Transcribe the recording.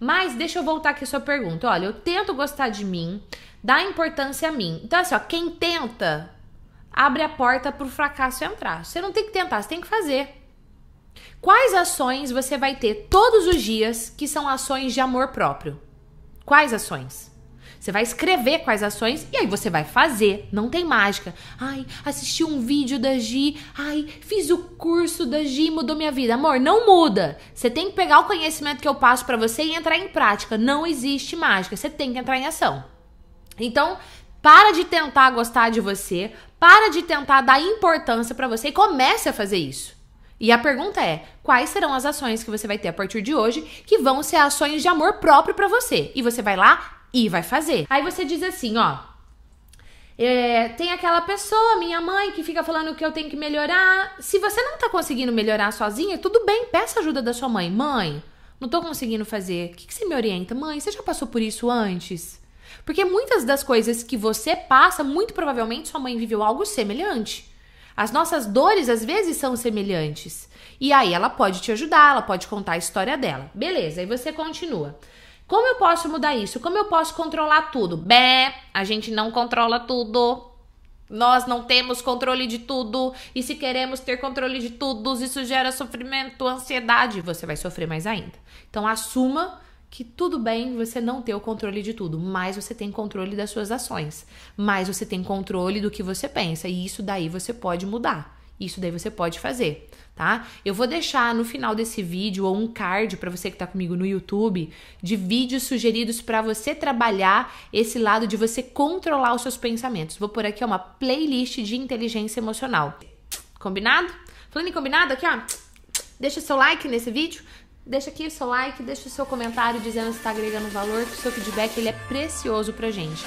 Mas deixa eu voltar aqui a sua pergunta. Olha, eu tento gostar de mim, dá importância a mim. Então, assim, ó, quem tenta abre a porta para o fracasso entrar. Você não tem que tentar, você tem que fazer. Quais ações você vai ter todos os dias que são ações de amor próprio? Quais ações? Você vai escrever quais ações e aí você vai fazer. Não tem mágica. Ai, assisti um vídeo da Gi. Ai, fiz o curso da Gi e mudou minha vida. Amor, não muda. Você tem que pegar o conhecimento que eu passo para você e entrar em prática. Não existe mágica. Você tem que entrar em ação. Então, para de tentar gostar de você, para de tentar dar importância para você e comece a fazer isso. E a pergunta é: quais serão as ações que você vai ter a partir de hoje que vão ser ações de amor próprio para você? E você vai lá e vai fazer. Aí você diz assim, ó. É, tem aquela pessoa, minha mãe, que fica falando que eu tenho que melhorar. Se você não tá conseguindo melhorar sozinha, tudo bem, peça ajuda da sua mãe. Mãe, não tô conseguindo fazer. O que, que você me orienta? Mãe, você já passou por isso antes? Porque muitas das coisas que você passa, muito provavelmente sua mãe viveu algo semelhante. As nossas dores às vezes são semelhantes. E aí ela pode te ajudar, ela pode contar a história dela. Beleza, aí você continua. Como eu posso mudar isso? Como eu posso controlar tudo? Bé, a gente não controla tudo. Nós não temos controle de tudo. E se queremos ter controle de tudo, isso gera sofrimento, ansiedade. Você vai sofrer mais ainda. Então, assuma que tudo bem você não ter o controle de tudo, mas você tem controle das suas ações, mas você tem controle do que você pensa e isso daí você pode mudar. Isso daí você pode fazer, tá? Eu vou deixar no final desse vídeo ou um card para você que está comigo no YouTube de vídeos sugeridos para você trabalhar esse lado de você controlar os seus pensamentos. Vou por aqui uma playlist de inteligência emocional. Combinado? Falando em combinado aqui, ó, deixa seu like nesse vídeo, deixa aqui o seu like, deixa o seu comentário dizendo se está agregando valor, que o seu feedback ele é precioso pra gente.